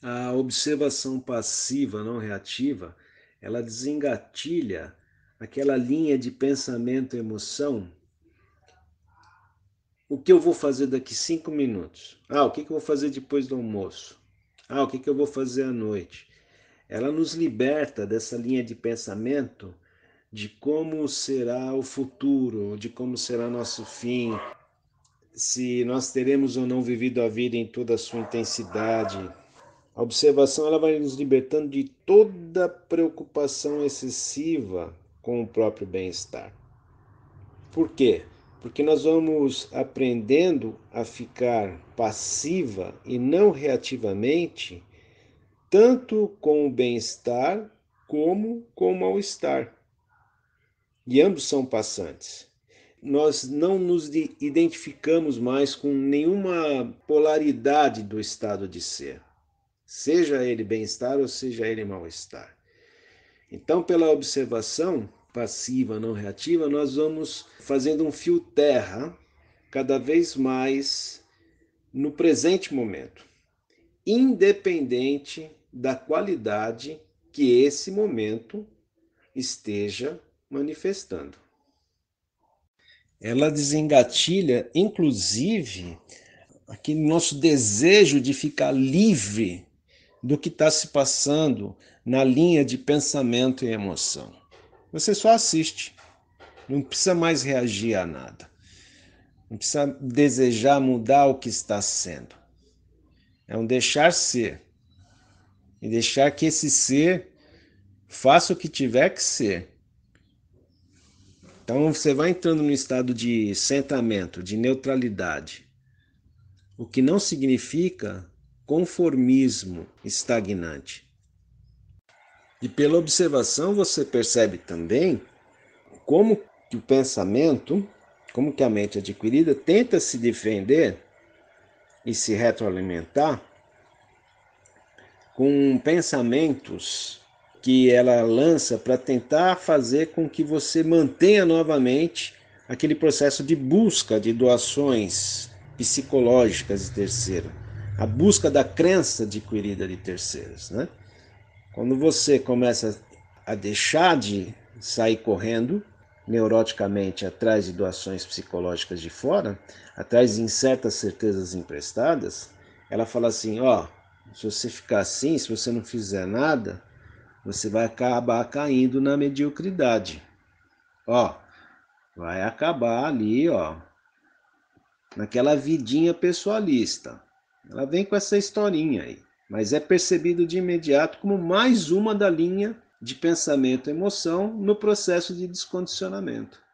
A observação passiva, não reativa, ela desengatilha aquela linha de pensamento e emoção. O que eu vou fazer daqui cinco minutos? Ah, o que, eu vou fazer depois do almoço? Ah, o que eu vou fazer à noite? Ela nos liberta dessa linha de pensamento de como será o futuro, de como será nosso fim, se nós teremos ou não vivido a vida em toda a sua intensidade. A observação ela vai nos libertando de toda preocupação excessiva com o próprio bem-estar. Por quê? Porque nós vamos aprendendo a ficar passiva e não reativamente, tanto com o bem-estar como com o mal-estar. E ambos são passantes nós não nos identificamos mais com nenhuma polaridade do estado de ser, seja ele bem-estar ou seja ele mal-estar. Então, pela observação passiva, não reativa, nós vamos fazendo um fio terra cada vez mais no presente momento, independente da qualidade que esse momento esteja manifestando ela desengatilha, inclusive, aquele nosso desejo de ficar livre do que está se passando na linha de pensamento e emoção. Você só assiste, não precisa mais reagir a nada, não precisa desejar mudar o que está sendo. É um deixar ser e deixar que esse ser faça o que tiver que ser então você vai entrando num estado de sentamento, de neutralidade, o que não significa conformismo estagnante. E pela observação você percebe também como que o pensamento, como que a mente adquirida tenta se defender e se retroalimentar com pensamentos que ela lança para tentar fazer com que você mantenha novamente aquele processo de busca de doações psicológicas de terceiro, a busca da crença adquirida de terceiros, né? Quando você começa a deixar de sair correndo neuroticamente atrás de doações psicológicas de fora, atrás de incertas certezas emprestadas, ela fala assim: ó, oh, se você ficar assim, se você não fizer nada, você vai acabar caindo na mediocridade. Ó, vai acabar ali, ó, naquela vidinha pessoalista. Ela vem com essa historinha aí, mas é percebido de imediato como mais uma da linha de pensamento-emoção no processo de descondicionamento.